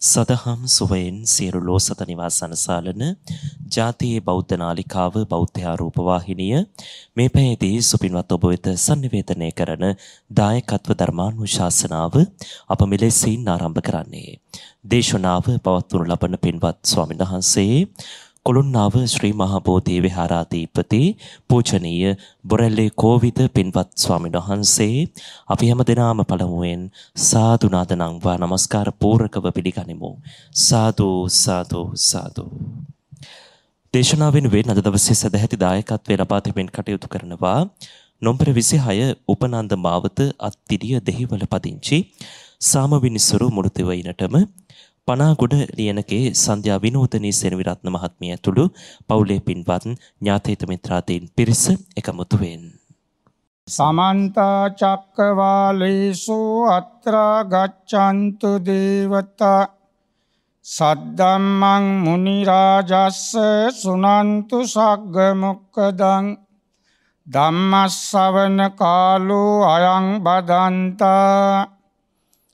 සදහම් සුවයෙන් සියලු ලෝසත නිවාස සනසාලන ජාතියේ බෞද්ධ නාලිකාව බෞද්ධ ආරූපවාහිනිය මේ පැයේදී සුපින්වත් ඔබ වෙත sannivedanaya කරන දායකත්ව ධර්මානුශාසනාව අප මෙලෙසින් ආරම්භ කරන්නේ දේශනාව පවත්වනු ලබන පින්වත් ස්වාමීන් වහන්සේ කොළුන්නාව ශ්‍රී මහා බෝධි විහාරාධිපති පූජනීය බොරැල්ලේ කෝවිද පින්වත් ස්වාමීන් වහන්සේ අපි හැම දිනාම පළමුවෙන් සාදු නාදනම්වා নমස්කාර පූර්කව පිළිගනිමු සාදු සාදු සාදු දේශනාවෙන් වෙන අද දවසේ සදැහැති දායකත්වයේ ලබා දෙමින් කටයුතු කරනවා නොම්බර 26 උපනන්ද මාවත අත්තිරිය දෙහිවල පදිංචි සාමවිනිසුරු මුරුතිවයිනටම පනාගොඩ ලියනකේ සන්ධ්‍යා විනෝතනී සෙනවිරත්න මහත්මිය ඇතුළු පවුලේ පින්වත් ඥාතීත මිත්‍රාදීන් පිරිස එකමුතු වෙන්. සමන්ත චක්කවාලේසු අත්‍රා ගච්ඡන්තු දේවතා සද්දම්මං මුනි රාජස්ස සුනන්තු සග්ග මොක්කදං ධම්මස්සවන කාලෝ අයං බදන්තා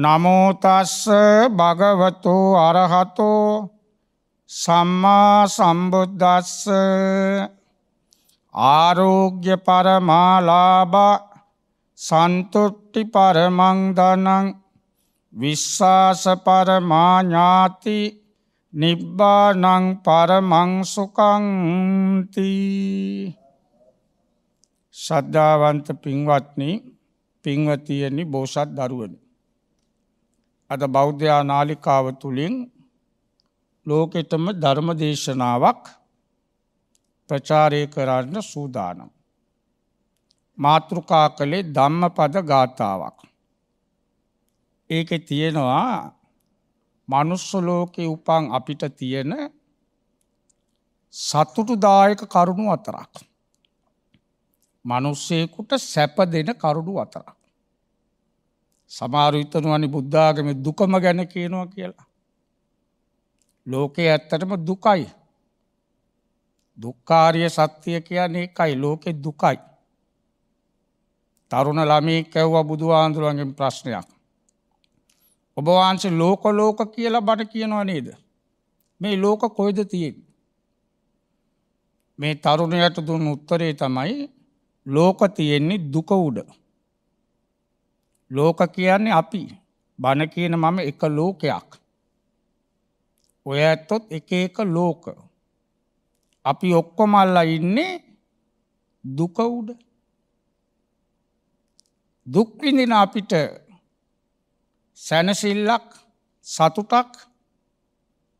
නමෝතස්ස භගවතු අරහතෝ සම්මා සම්බුද්දස්ස ආරෝග්‍ය පරමාලාබා සන්තුට්ටි පරමංදනං විශ්වාස පරමාඥාති නිබ්බානං පරමංසුකංති ශ්‍රද්ධාවන්ත පින්වත්නි පින්වතියනි බෝසත් දරුවනි. අද බෞද්ධයා නාලිකාව තුළින් ලෝකෙතම ධර්ම දේශනාවක් ප්‍රචාරය කරන්න සූදානම්. මාතෘකා කළේ ධම්ම පද ගාථාවක්. ඒක තියෙනවා මනුස්සලෝකෙ උපන් අපිට තියෙන සතුටුදායක කරුණු අතරක්. මනුස්සයකුට සැප දෙන කරුණු අතරක්. සමාරහිතනවානි බුද්ධාගම දුකම ගැන කියනවා කියලා. ලෝකයේ ඇත්තටම දුකයි. දුක්කාරය සත්‍යය කියන්නේ එකයි ලෝකෙ දුකයි. තරුණ ළමේ කැව්වා බුදුහාන්දුරුවන්ගෙන් ප්‍රශ්නයක්. ඔබවහන්සේ ලෝක ලෝක කියලා බට කියනවා නේද. මේ ලෝක කොයිද තියෙන්. මේ තරුණයට දුන් උත්තරේ තමයි ලෝක තියෙන්නේ දුක උඩ. ලෝක කියන්නේ අපි බණ කියන මම එක ලෝකයක්. ඔය ඇත්තොත් එක එක ලෝක. අපි ඔක්කොම අල්ලා ඉන්නේ දුක උඩ. දුක් විඳින අපිට සැනසෙල්ලක් සතුටක්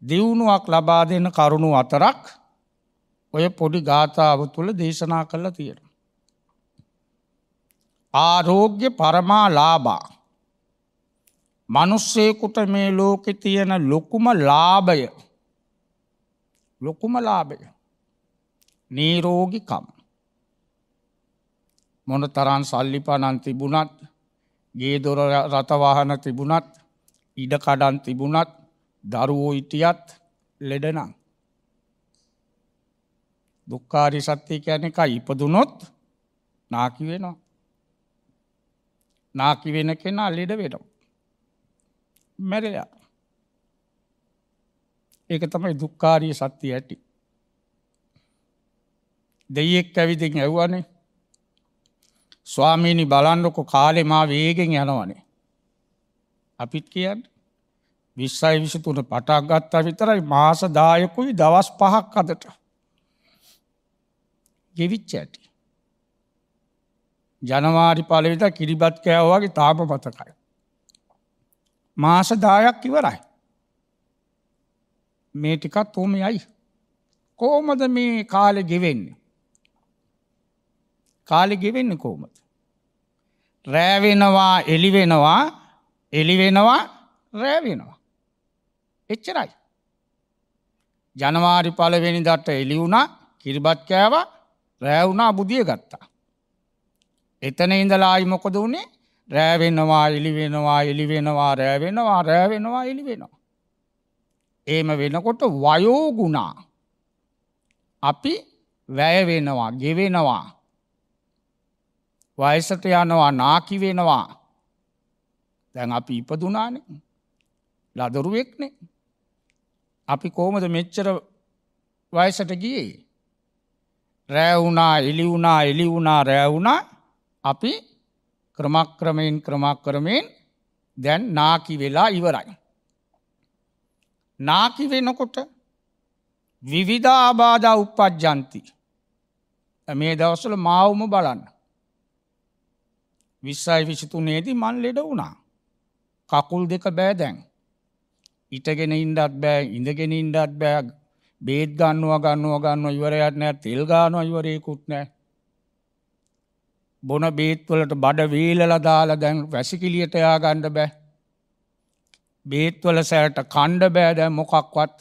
දියුණුවක් ලබා දෙන කරුණු අතරක් ඔය පොඩි ගාථාව තුළ දේශනා කළා තියෙනවා. ආරෝග්‍ය පරමාලාබා. මනුස්සයකුට මේ ලෝකෙ තියෙන ලොකුම ලාභය ලොකුම ලාභය නීරෝගිකම් මොන තරන් සල්ලිපනන් තිබුණත් ගේ දොර රතවාහන තිබුණත් ඉඩකඩන් තිබුණත් දරුවෝ ඉටියත් ලෙඩනම් දුක්කාරි සත්‍යය කැන එක ඉපදුනොත් නාකි වෙනවා නාකි වෙන කෙනා ලෙඩ වෙනවා. මැරලා. ඒක තමයි දුක්කාරී සත්‍ය ඇති. දෙයෙක් ඇවිදින් ඇව්වනේ ස්වාමීණි බලන්නකො කාලෙ මා වේගෙන් යනවනේ. අපිත් කියන්න විස්සයි විසිතුන පටක් ගත්තා විතරයි මාස දායකුයි දවස් පහක් අදට ගෙවිච්ච ඇටි. ජනවාරි පලවිත කිරිබත් කෑවගේ තාප පතකයි. මාසදායක් ඉවරයි. මේ ටිකත් තෝම යයි. කෝමද මේ කාලෙ ගෙවෙන්නේ. කාලෙ ගෙවෙන්න කෝමද. රෑවෙනවා එලිවෙනවා එලිවෙනවා රෑවෙනවා. එච්චරයි. ජනවාරි පලවෙනි දට එලිවුණා කිරිබත් කෑවා රෑවුණා බුදිය ගත්තා. එතන ඉඳලායි මොකද වුණේ රෑවෙනවා එලිවෙනවා එලිවෙනවා රෑවෙනවා රෑවෙනවා එලිවෙනවා. ඒම වෙනකොට වයෝගුණා අපි වැයවෙනවා ගෙවෙනවා වයසට යනවා නාකි වෙනවා දැන් අපි ඉපදුනාන ලදරුවෙක්නෙ අපි කෝමද මෙච්චර වයසට ගියේ රෑවුනා එලිවුනා එලිවුනා රෑවුනා අපි ක්‍රමක්‍රමයෙන් ක්‍රමක්‍රමයෙන් දැන් නාකි වෙලා ඉවරයි. නාකි වෙනකොට විවිධාබාධ උපපජ්ජන්ති. මේ දවසල මාවුම බලන්න. විස්සයි විසිතුනේදී මන් ලෙඩ වුණා. කකුල් දෙක බෑදැන්. ඉටගෙන ඉන්ඩත් බෑ ඉඳගෙන ඉන්ඩත් බෑග බේත් ගන්නවා ගන්නවා ගන්න ඉවරයට නෑ තෙල් ගානවා ඉවරයකුත් නෑ බොන බේත්වලට බඩ වේලලා දාලා දැන් වැසිකිලියට යා ගන්න බෑ. බේත්වල සැරට කණ්ඩ බෑ දැන් මොකක්වත්.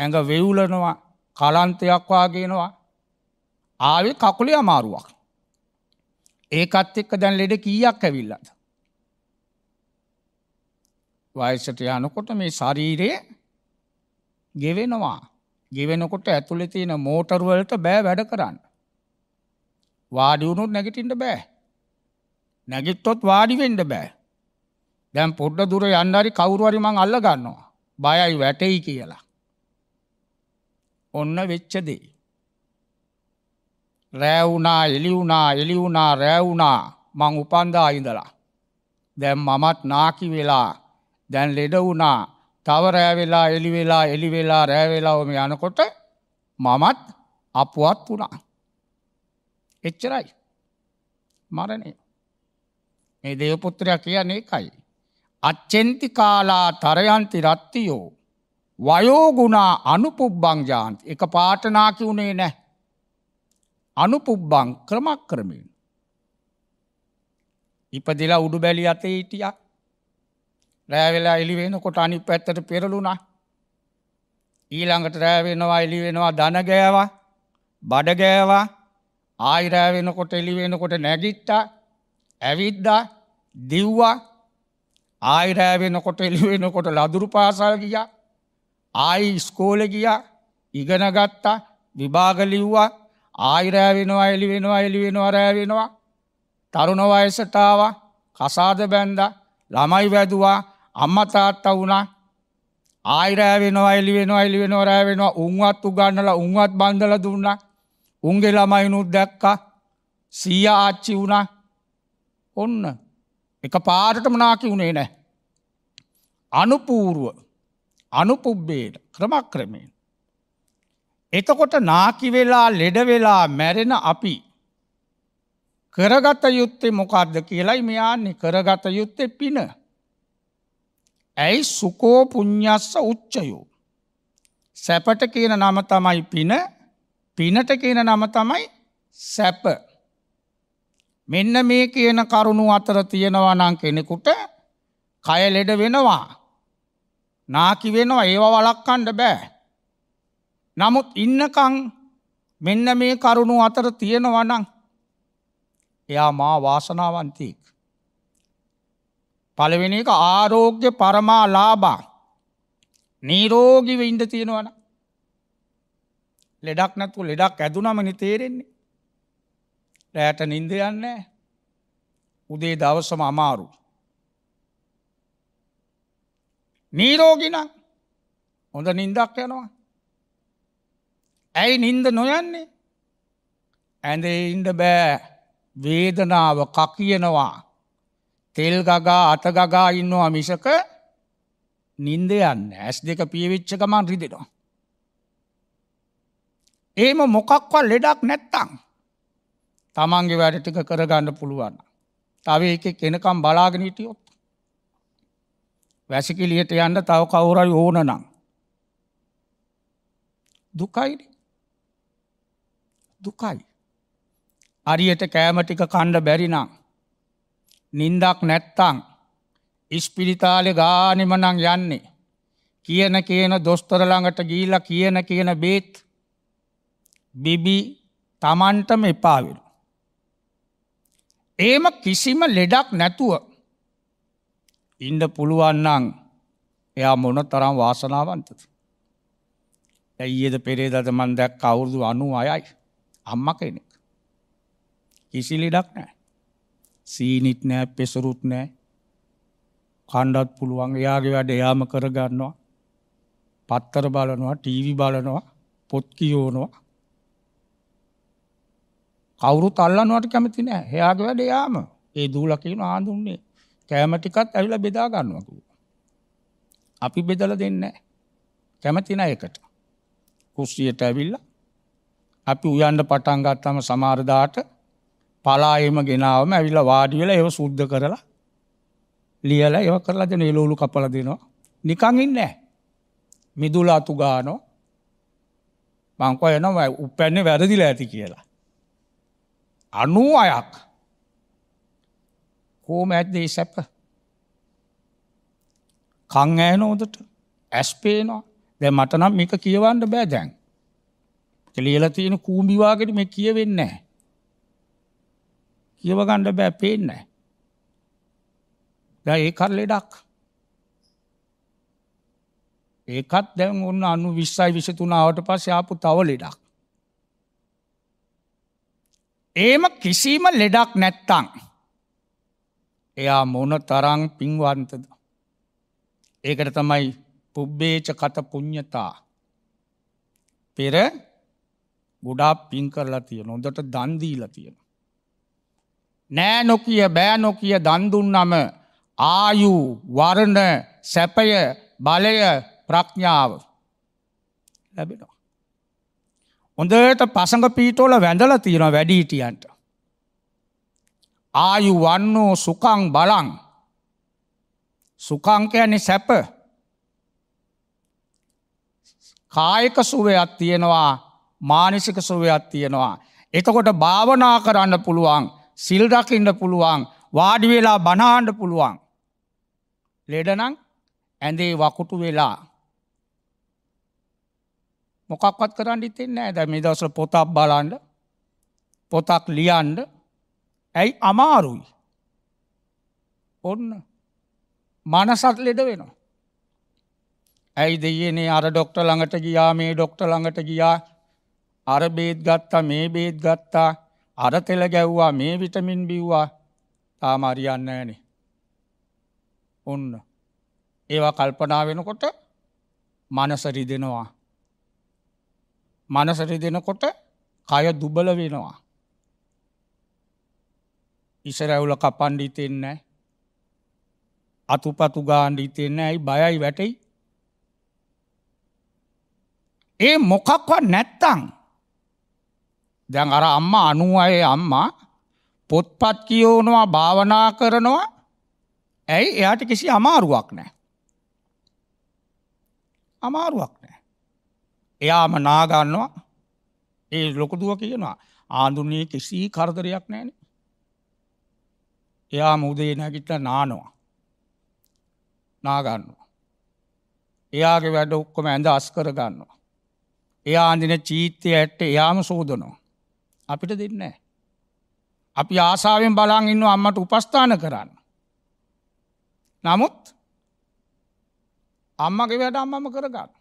ඇඟ වෙවුලනවා කලන්තයක් වාගේනවා. ආවේ කකුලේ අමාරුවක්. ඒකත් එක්ක දැන් ලෙඩ කීයක් ඇවිල්ලාද? වයසට යනකොට මේ ශරීරය ගෙවෙනවා. ගෙවෙනකොට ඇතුලේ තියෙන මෝටර් වලට බෑ වැඩ කරන්න. වාඩි වුණොත් නැගිටින්න බෑ. නැගිට්ටොත් වාඩි වෙන්න බෑ. දැන් පොඩ්ඩ දුර යන්න හරි කවුරු හරි මං අල්ල ගන්නවා. බයයි වැටෙයි කියලා. ඔන්න වෙච්ච දේ. රෑ වුණා, එළි වුණා, එළි වුණා, රෑ වුණා. මං උපන්දා ඉඳලා. දැන් මමත් නාකි වෙලා දැන් ලෙඩ වුණා. තව රෑ වෙලා එළි වෙලා එළි වෙලා රෑ වෙලා ඔම යනකොට මමත් අපුවත් වුණා. එච්චරයි. මරණය. මේ දේවපුත්‍රයා කියන්න එකයි. අච්චෙන්ති කාලා තරයන්ති රත්තියෝ. වයෝගුණා අනුපුබ්බංජාන්ත එක පාටනාකි වුණේ නෑ. අනුපුබ්බං ක්‍රමක් කරමින්. ඉපදිලා උඩු බැලි අතේ හිටිය. රෑවෙලා එලිවෙන කොට අනි පැත්තට පෙරලුණා. ඊළඟට රෑවෙනවා එලිවෙනවා දනගෑවා බඩගෑවා ආයිරෑ වෙනකොට එලි වෙනකොට නැගිට්ටා ඇවිද්දා දිව්වා ආයිරෑ වෙනකොට එලි වෙනකොට ලදුරු පාසල් ගියා ආයි ස්කෝල ගියා ඉගෙනගත්තා විභාග ලිව්වා ආයිරෑ වෙනවා එලි වෙනවා එලි වෙනවා රෑ වෙනවා තරුණ වයසටාව කසාද බැන්ද ළමයි වැදවා අම්ම තාත්තා වුණා ආයිරෑ වෙනවා එලි වෙනවා එලි වෙනවා රෑ වෙනවා උන්වත් උගන්නලා උන්වත් බන්දල දුන්නා උන්ගේ ළමයිනුත් දැක්කා සීය ආච්චි වුණා ඔන්න එක පාරටම නාකි වුණේ නෑ. අනුපූරුව අනුපුබ්බේට ක්‍රමක්‍රමයෙන්. එතකොට නාකිවෙලා ලෙඩවෙලා මැරෙන අපි කරගත යුත්තේ මොකක්ද කියලයි මෙයාන්නේ කරගත යුත්තේ පින. ඇයි සුකෝ පුං්ඥස්ස උච්චයෝ. සැපට කියන නම තමයි පින පිනට කියන නම තමයි සැප. මෙන්න මේ කියන කරුණු අතර තියෙනවා නම් කෙනෙකුට කය ලෙඩ වෙනවා. නාකි වෙනවා ඒව වලක්කණ්ඩ බෑ. නමුත් ඉන්නකං මෙන්න මේ කරුණු අතර තියෙනවා නම් එයා මා වාසනාවන්තීක්. පළවෙනි එක ආරෝග්‍ය පරමා ලාබා නීරෝගිව ඉන්ඩ තියෙනවන ලෙඩක් නැත්තු ලෙඩක් ඇදුනමනි තේරෙන්නේ. රෑට නින්ද යන්න උදේ දවස්සම අමාරු. නීරෝගිනම් හොඳ නින්දක් යනවා. ඇයි නින්ද නොයන්නේ ඇඳේ ඉන්ඩ බෑ වේදනාව කකියනවා තෙල් ගගා අතගගා ඉන්නවා මිසක නින්ද යන්න ඇස් දෙක පියවිච්චකමන් රිදෙනවා. ඒම මොකක්වත් ලෙඩක් නැත්තං. තමන්ගේ වැඩ ටික කරගන්න පුළුවන්න. තව එක කෙනකම් බලාගෙනීටියොත්. වැසිකිලියට යන්න තව කවුරයි ඕන නම්. දුකයිඩ දුකයි. අරියට කෑමටික කණ්ඩ බැරිනම්. නින්දක් නැත්තං ඉස්පිරිතාලෙ ගානිමනං යන්නේ. කියන කියන දොස්තරළඟට ගීල කියන කියන බේත් බිබි තමන්ටම එපාවිරු. ඒම කිසිම ලෙඩක් නැතුව ඉන්ඩ පුළුවන්නං එයා මොන තරම් වාසනාවන්තද. ඇයිද පෙරේදද මන් දැක් කවුරුදු අනු අයයි අම්ම කෙනෙක්. කිසි ලෙඩක් නෑ. සීනිත් නෑ පෙසරුත් නෑ කණ්ඩත් පුළුවන් එයාගේ වැඩ එයාම කරගන්නවා පත්තර බලනවා ටීවි බලනවා පොත් කියෝනවා කවුරුත් අල්ලනවට කැමති නෑ. එයාගේ වැඩ යාම. ඒ දූලා කියන ආඳුන්නේ කෑම ටිකත් ඇවිල්ලා බෙදා ගන්නවා කිව්වා. අපි බෙදලා දෙන්නේ නෑ. කැමති නෑ ඒකට. කුස්සියට ඇවිල්ලා අපි උයන්ඩ පටන් ගත්තම සමහර දාට පලායෙම ගෙනාවම ඇවිල්ලා වාඩි වෙලා ඒව සුද්ධ කරලා ලියලා ඒව කරලා දෙන එළවලු කපලා දෙනවා. නිකන් ඉන්නේ නෑ. මිදුල අතු ගානෝ මංකව එනවා උපැන්නේ වැරදිලා ඇති කියලා. අනුව අයක් කෝම ඇත්දේ සැප කං ඇනෝදට ඇස්පේනවා දැ මටනම් මේක කියවන්න බෑ දැන් කළියල තියෙන කූමිවාකට මේ කියවෙන්න කියවගණ්ඩ බෑ පේන්න දැ ඒ කර ලෙඩක් ඒකත් දැන් ඔන්න අනු විස්සයි විසතුනාවට පස් යාපු තව ලෙඩක් ඒම කිසිීම ලෙඩක් නැත්තං. එයා මොන තරං පින්වන්තද. ඒකට තමයි පුබ්බේච කත පුං්ඥතා. පෙර ගොඩා පින් කරලා තිය නොදට දන්දීලා තියෙන. නෑ නොකිය බෑ නොකිය දන්දුන්නම ආයු වරණ සැපය බලය ප්‍රඥාව ලැබෙනවා. හොඳට පසඟ පීටෝල වැඳල තියෙන වැඩීටියන්ට. ආයු වන්නෝ සුකං බලං සුකංකයන්නේ සැප කායක සුවයක් තියෙනවා මානසික සුවයක් තියෙනවා. එතකොට භාවනා කරන්න පුළුවන් සිල්රකින්න පුළුවන් වාඩි වෙලා බනාණ්ඩ පුළුවන්. ලෙඩනං ඇඳේ වකුටු වෙලා මොකක්වත් කරන්න ඉතින්න ඇද මේ දවසල පොතක් බලන්ඩ පොතක් ලියන්ඩ ඇයි අමාරුයි ඔන්න මනසත් ලෙඩ වෙනවා. ඇයි දෙයනේ අර ඩොක්ට ළඟට ගියා මේ ඩොක්ට ළඟට ගියා අර බේත් ගත්තා මේ බේත් ගත්තා අර තෙල ගැව්වා මේ විටමින් බිව්වා තාම අරියන්න ඇන ඔන්න ඒවා කල්පනා වෙනකොට මනසරි දෙනවා මනසරි දෙනකොට කය දුබල වෙනවා. ඉසරැවුල කපන්ඩිතෙන්න අතුපතු ගාණ්ඩිතෙන්න ඇයි බයයි වැටයි. ඒ මොකක්වත් නැත්තං දැන් අර අම්ම අනුව අය අම්මා පොත්පත් කියෝනවා භාවනා කරනවා ඇයි එයාට කිසි අමාරුවක් නෑ. අමාරුවක් එයාම නාගන්නවා ඒ ලොකදුව කියනවා ආඳුන්නේ කිසි කරදරයක් නෑන. එයා මුදේ නැගිටල නානවා. නාගන්නවා. එයාගේ වැඩ ඔක්කොම ඇඳ අස්කර ගන්නවා. එයා අඳින චීතය ඇට්ට එයාම සෝදනවා. අපිට දෙන්නේ. අපි ආසාාවෙන් බලන් ඉන්න අම්මට උපස්ථාන කරන්න. නමුත් අම්මගේ වැඩ අම්මම කරගන්න.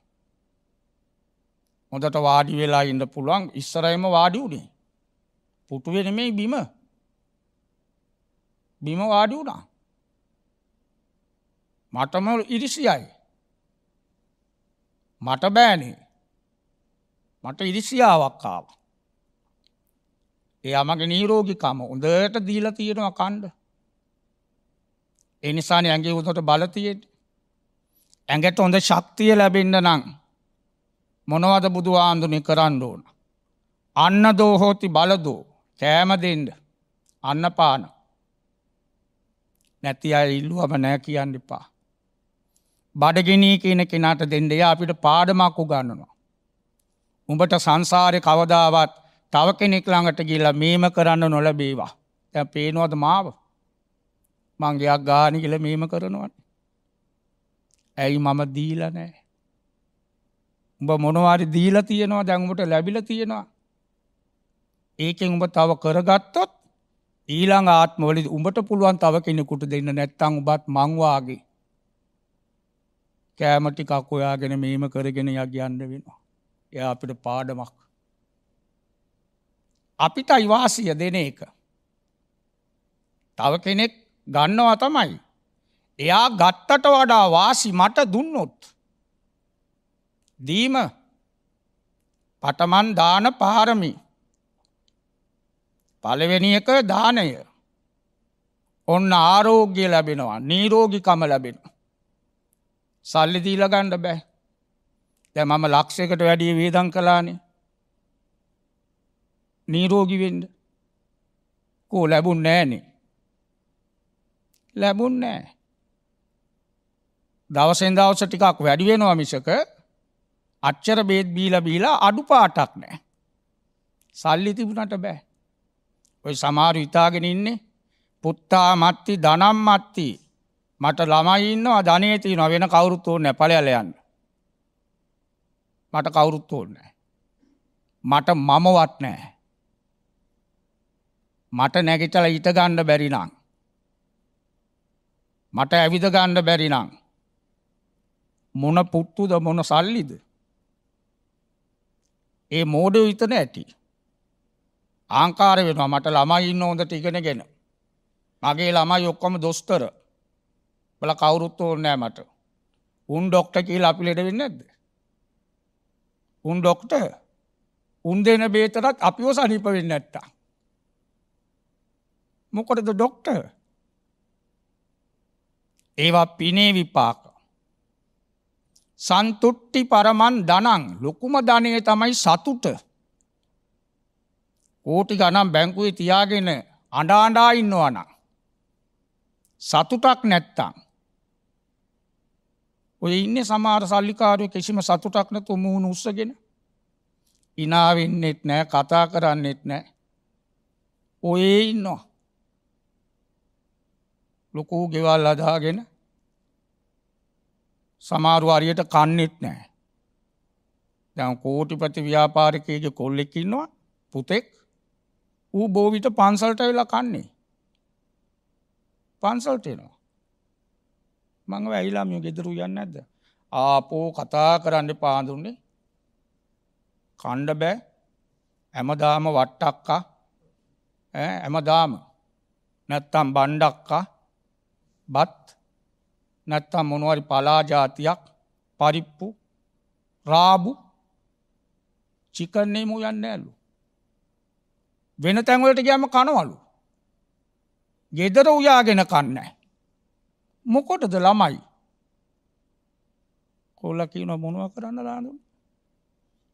හොඳට වාඩි වෙලා ඉන්න පුළුවන් ඉස්සරයම වාඩි වුණේ. පුටුවේ නෙමෙයි බිම. බිම වාඩි වුණා. මටම ඉරිසියයි. මට බෑනේ. මට ඉරිසියාවක් ආව. ඒ අමගේ නීරෝගිකම උදට දීල තියෙනවා කණ්ඩ. එනිසාන ඇගේ උදට බලතියට ඇඟට හොඳ ශක්තිය ලැබෙන්න්න නං මොනවද බුදු ආන්දුනි කරන්න ඕන. අන්න දෝහෝති බලදෝ කෑමදෙන්ඩ අන්න පාන. නැති අය ඉල්ලුවම නෑ කියන්න එපා. බඩගෙනී කියන කෙනාට දෙන්ඩය අපිට පාඩමක් උගන්නවා. උඹට සංසාරය කවදාවත් තව කෙනෙක් ළඟට ගිල්ලා මේම කරන්න නොලබේවා. තැ පේනවද මාව. මංගේයක් ගානි කියල මේම කරනවන. ඇයි මම දීල නෑ. උඹ මොනවාරි දීලා තියෙනවා දැන්ුමට ලැබිල තියෙනවා. ඒකෙන් උඹ තව කරගත්තොත් ඊළං ආත්මවලි උඹට පුළුවන් තව කෙනෙකුට දෙන්න නැත්තං උබත් මංවාගේ. කෑමටි කක්ඔයාගෙන මේම කරගෙන යක් ගන්න වෙනවා. එය අපිට පාඩමක්. අපිට අයිවාසිය දෙන එක. තව කෙනෙක් ගන්නවා තමයි. එයා ගත්තට වඩා වාසි මට දුන්නොත්. දීම පටමන් දාන පාරමි පලවෙනි එක දානය ඔන්න ආරෝග්‍ය ලැබෙනවා නීරෝගිකම ලැබෙන සල්ලි දීලගණ්ඩ බෑ දැ මම ලක්ෂයකට වැඩිය වේදන් කලානේ නීරෝගිවෙන්ඩ කෝ ලැබුන් නෑනේ ලැබුන් නෑ දවසෙන් දවස ටිකක් වැඩිවෙනවා මිසක අච්චර බේත් බීල බීලා අඩු පාටක් නෑ. සල්ලි තිබුණට බෑ. ඔය සමාරු ඉතාගෙන ඉන්නේ පුත්තා මත්ති දනම් මත්ති මට ළමයින්නවා ධනේති නොවෙන කවුරුත් ඕ නැපලයල යන්න. මට කවුරුත් ඕන්නෑ. මට මමවත් නෑ. මට නැගිතල ඊට ගණ්ඩ බැරිනං. මට ඇවිද ගණ්ඩ බැරිනං. මොන පුත්තුද මොන සල්ලිද. ඒ මෝඩ විතන ඇති. ආංකාර වෙනවා මට ළමයි ඉන්න හොඳට ඉගෙන ගෙන. මගේ ළමයි ඔක්කොම දොස්තර බල කවුරුත් ඕන්නෑ මට. උන් ඩොක්ට කියල අපි ලෙඩ වෙන්න ඇද. උන් ඩොක්ට උන් දෙන බේතරත් අපිෝ සනිප වෙන්න ඇත්තා. මොකොටද ඩොක්ට ඒවා පිනේ විපාක සන්තුට්ටි පරමන් දනං ලොකුම ධනය තමයි සතුට කෝටි ගනම් බැංකුවේ තියාගෙන අඩාඩා ඉන්නවනම්. සතුටක් නැත්තං. ඔය ඉන්න සමාර සල්ලිකාරය කිසිම සතුටක් නැතු මුහුණ උස්සගෙන ඉනාවෙන්නෙත් නෑ කතා කරන්නෙත් නෑ ඔයේ ඉන්නවා ලොකූ ගෙවල් අදාගෙන සමාරු අරියට කන්නෙත් නෑ. දැන් කෝටිපති ව්‍යාපාරිකයගේ කොල්ලෙකින්නවා පුතෙක් ඌ බෝවිට පන්සල්ට වෙලා කන්නේ. පන්සල්ටයනවා. මං ඇයිලාම ගෙදරු යන්න ඇද. ආපෝ කතා කරන්න පාඳුන්නේ කණ්ඩ බෑ ඇමදාම වට්ටක්කා ඇමදාම නැත්තම් බණ්ඩක්කා බත් නැත්තම් මොනවරි පලාජාතියක් පරිප්පු රාබු චිකන්නේ මූ යන්න ඇලු. වෙන තැන්වලට ගෑම කනවලු. ගෙදර උයාගෙන කන්න. මොකොටද ළමයි. කොල්ලකින මොනුව කරන්න ලානු.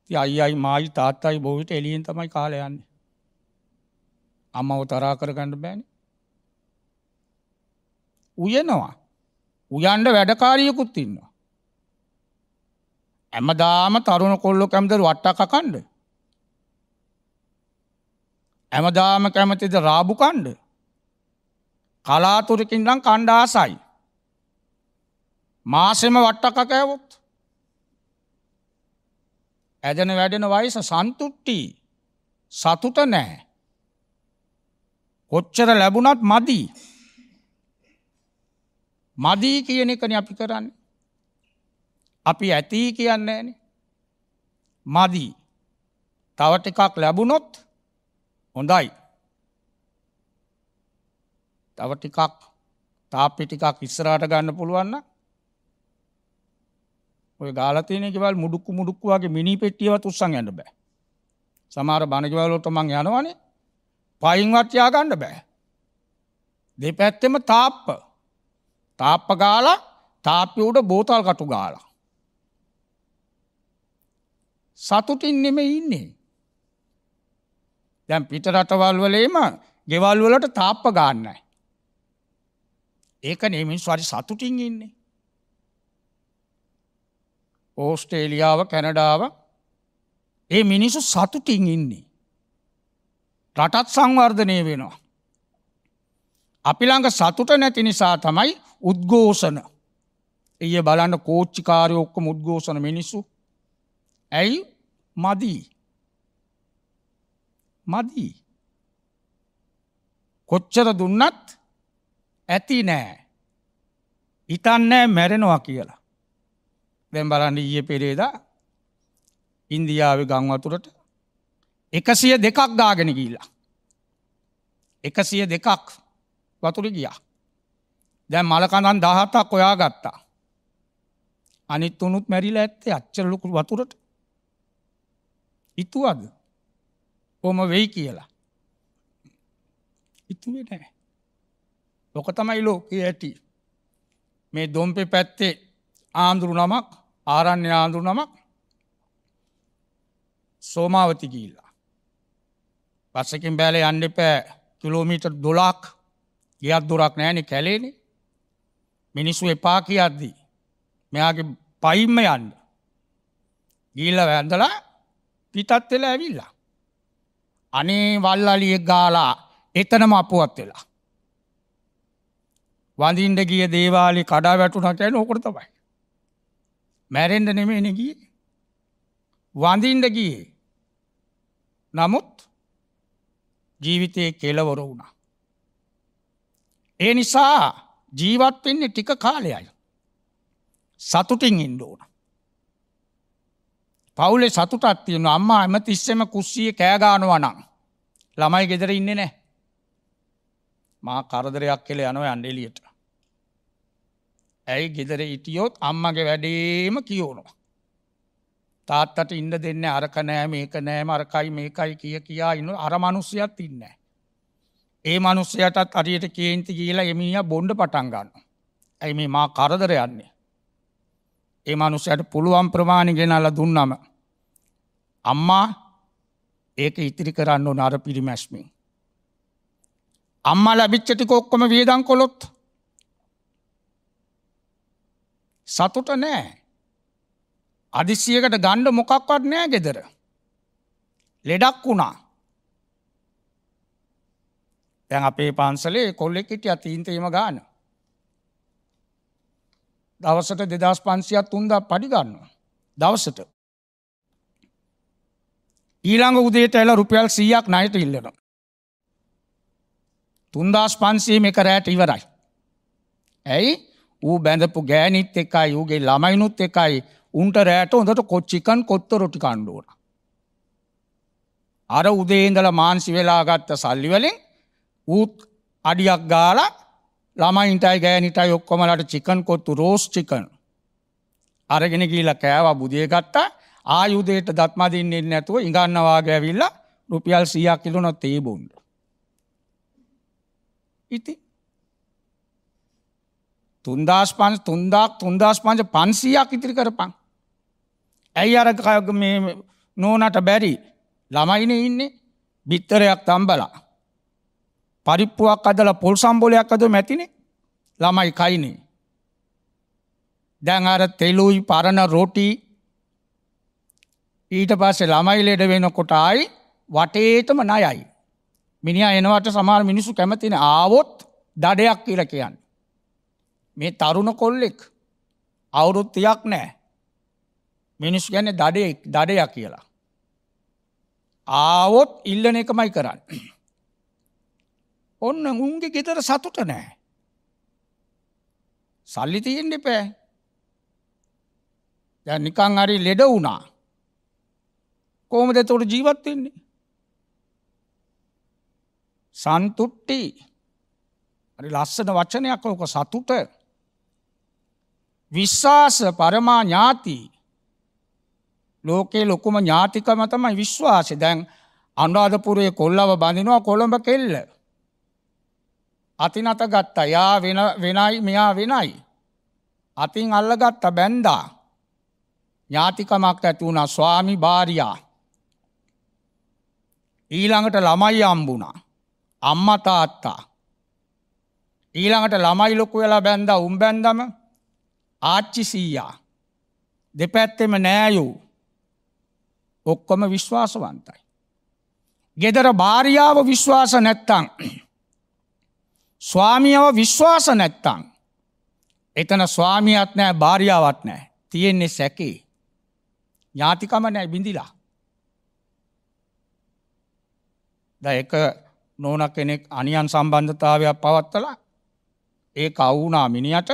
ති අයියි මායි තාත්තයි බොවිට එලියෙන් තමයි කාලයන්නේ. අමව තරා කරගඩ බෑන. උයනවා. උයන්ඩ වැඩකාරියකුත් ඉන්නවා. ඇමදාම තරුණ කොල්ලො කැමදර වට්ටා කකණ්ඩ. ඇමදාම කැමතිද රාබු කණ්ඩ. කලාතුරකින්නම් කණ්ඩාසයි. මාසෙම වට්ටක කෑවොත්. ඇදන වැඩෙන වයිස සන්තුට්ටි සතුට නෑ. කොච්චර ලැබුණත් මදී. මදී කියන එකන අපි කරන්න. අපි ඇති කියන්න න මදී තවට එකක් ලැබුණොත් හොඳයි. තවට එකක් තාපි ටිකක් ඉස්සරාට ගන්න පුළුවන්න ඔය ගාලතයන ෙවල් මුඩුක්කු මුඩුක්කුවගේ මිනි පෙට්ටියවත් උත්සන් ඇන්න බෑ සමාර බණගවලොට මං යනවනේ පයින්වට්්‍යයා ගන්න බෑ දෙපැත්තෙම තාප්ප තාප්ප ගාලා තාප්පියුට බෝතල් කටු ගාලා. සතුටින් නෙම ඉන්නේ. දැන් පිට රටවල් වලේම ගෙවල් වලට තාප්ප ගන්නයි. ඒක නෙමින් ස්වරි සතුටින් ඉන්නේ. ඕස්ට්‍රේලියාව කැනඩාව ඒ මිනිසු සතුටින් ඉන්නේ. රටත් සංවර්ධනය වෙනවා. අපි ළඟ සතුට නැති නිසා තමයි උද්ගෝසන එය බලන්න කෝච්චිකාරයෝක්ක මුද්ගෝසන මිනිස්සු ඇයි මදී මදී කොච්චර දුන්නත් ඇති නෑ ඉතන්නෑ මැරෙනවා කියලා දැම් බලන්න ඊය පෙරේදා ඉන්දියාව ගංවතුරට එකසිය දෙකක් ගාගෙන ගීලා එකසිය දෙකක් වතුර ගියා දැ මලකඳන් දහතක් ඔොයා ගත්තා. අනිත් උනුත් මැරිල ඇත්තේ අච්චර ලොකු වතුරට ඉතුවද හොම වෙයි කියලා. ඉතුවේ නෑ. ලොක තමයි ලෝකයේ ඇති. මේ දොම්පෙ පැත්තේ ආන්දුරු නමක් ආරණ්‍ය ආන්දුරු නමක් සෝමාවති කියල්ලා. පස්සකින් බෑල අන්ඩ පෑ කිලෝමීටර් දොලාක් ගියත් දුරක් නෑනෙ කැලේනේ මිනිස්සු එපා කියද්දී. මෙයාගේ පයිම්ම යන්න. ගීල්ල වැන්දලා පිතත් වෙලා ඇවිල්ලා. අනේ වල්ලලියෙක් ගාලා එතනම අපුවත් වෙලා. වඳින්ට ගිය දේවාලි කඩා වැටුනට ඇන ඕකොරතමයි. මැරෙන්ඩ නෙමේ එනගිය. වඳින්ට ගියේ. නමුත් ජීවිතය කෙලවර වුණා. ඒ නිසා ජීවත් වෙන්නේ ටික කාලයයි. සතුටින් ඉන්න ඕන. පවුලේ සතුටක් තියෙන අම්මා ඇම තිස්සෙම කුස්සිය කෑගානවා නම් ළමයි ගෙදර ඉන්නේ නෑ. මා කරදරයක් කෙල යනව අන්ඩෙලියට. ඇයි ගෙදර ඉටියොත් අම්මගේ වැඩේම කියෝනවා. තාත්තට ඉන්න දෙන්න අරක නෑ මේක නෑම අරකයි මේකයි කිය කියා ඉන්න අර මනුස්සයත් ඉන්නෑ. ඒ මනුස්සයටත් අරියට කේන්ති කියලා එමිනිිය බොන්්ඩ පටන්ගන්න. ඇයි මේ මා කරදර යන්නේ. ඒ මනුස්සයට පුළුවන් ප්‍රමාණි ගෙනල්ල දුන්නම. අම්මා ඒක ඉතිරි කරන්න නර පිරිමැස්මින්. අම්ම ලැබිච්චටික ඔක්කොම වියදන් කොළොත්. සතුට නෑ. අදිසියකට ගණ්ඩ මොකක්වත් නෑ ගෙදර. ලෙඩක් වුණා. දැන් අපේ පන්සලේ කොල්ලෙක් හිටිය තීන්තීම ගාන. දවසට දෙදස් පන්සියත් තුන්දා පඩිගන්නවා. දවසට. ඊළඟ උදේට එල රුපියල් සීයක් නයට ඉල්ලන. තුන්දස් පන්සීම එක රෑට ඉවරයි. ඇයි ඌ බැඳපු ගෑනිත් එකයි ූගේ ළමයිනුත් එකයි උන්ට රෑට හොඳට කොච්චිකන් කොත්ත රොටි කණ්ඩුවන. අර උදේන්දල මාන්සි වෙලාගත්ත සල්ලිවලින් ඌත් අඩියක් ගාල ළමයින්ටයි ගෑනිටයි ඔක්කොමලට චිකන් කොත්තු රෝස් චිකන්. අරගෙන ගීල කෑවා බුදිය ගත්තා ආයුදයට දත්මදින්න්නේ නැතුව ඉගන්නවාගැවිල්ලා රුපියල් සියයක් කිලුනොත් තේබුන්ඩ. ඉති තුන්දස් පන්ස් තුන්දක් තුන්දස් පංච පන්සියක් ඉතිරි කරපං. ඇයි අරකයග නෝනට බැරි ළමයින ඉන්නේ බිත්තරයක් තම්බලා. පරිප්පුවක් අදල පොල් සම්බෝලයක් අද මැතිනේ ළමයි කයිනේ. දැන් අර තෙලුයි පරණ රෝටී ඊට පස්සේ ළමයි ලෙඩ වෙනකොටයි වටේතම නයයි. මිනිහා එනවට සමහර මිනිස්සු කැමතින ආවොත් දඩයක් කියලා කියන්න. මේ තරුණ කොල්ලෙක් අවුරුත්තියක් නෑ. මිනිස් ගැන දඩෙක් දඩයක් කියලා. ආවොත් ඉල්ලන එකමයි කරන්න. ඔන්න උන්ගේ ගෙදර සතුට නෑ. සල්ලි තියෙන්න එපෑ. දැන් නිකන් හරි ලෙඩ වුණා. කොහොමද එතකොට ජීවත් වෙන්නේ? සන්තුට්ටි. හරි ලස්සන වචනයක් ඔක සතුට. විශ්වාස පරමා ඥාති. ලෝකේ ලොකුම ඥාතිකම තමයි විශ්වාසය. දැන් අනුරාධපුරයේ කොල්ලව බඳිනවා කොළඹ කෙල්ල. අතිනත ගත්තා යා වෙන වෙනයි මෙයා වෙනයි. අතින් අල්ල ගත්ත බැන්දා ඥාතිකමක් ඇති වුණ ස්වාමි භාරයා. ඊළඟට ළමයි අම්බුණා අම්ම තාත්තා. ඊළඟට ළමයි ලොකු වෙලා බැන්ද උම් බැන්දම ආච්චි සීයා දෙපැත්තෙම නෑයූ ඔක්කොම විශ්වාසවන්තයි. ගෙදර භාරියාව විශ්වාස නැත්තං. ස්වාමියව විශ්වාස නැත්තං. එතන ස්වාමියත් නෑ භාරියාවත් නෑ තියෙන්නේ සැකේ. ඥාතිකම නෑ බිඳිලා. ද එක නෝන කෙනෙක් අනියන් සම්බන්ධතාවයක් පවත්තල ඒ කවුනා මිනිියට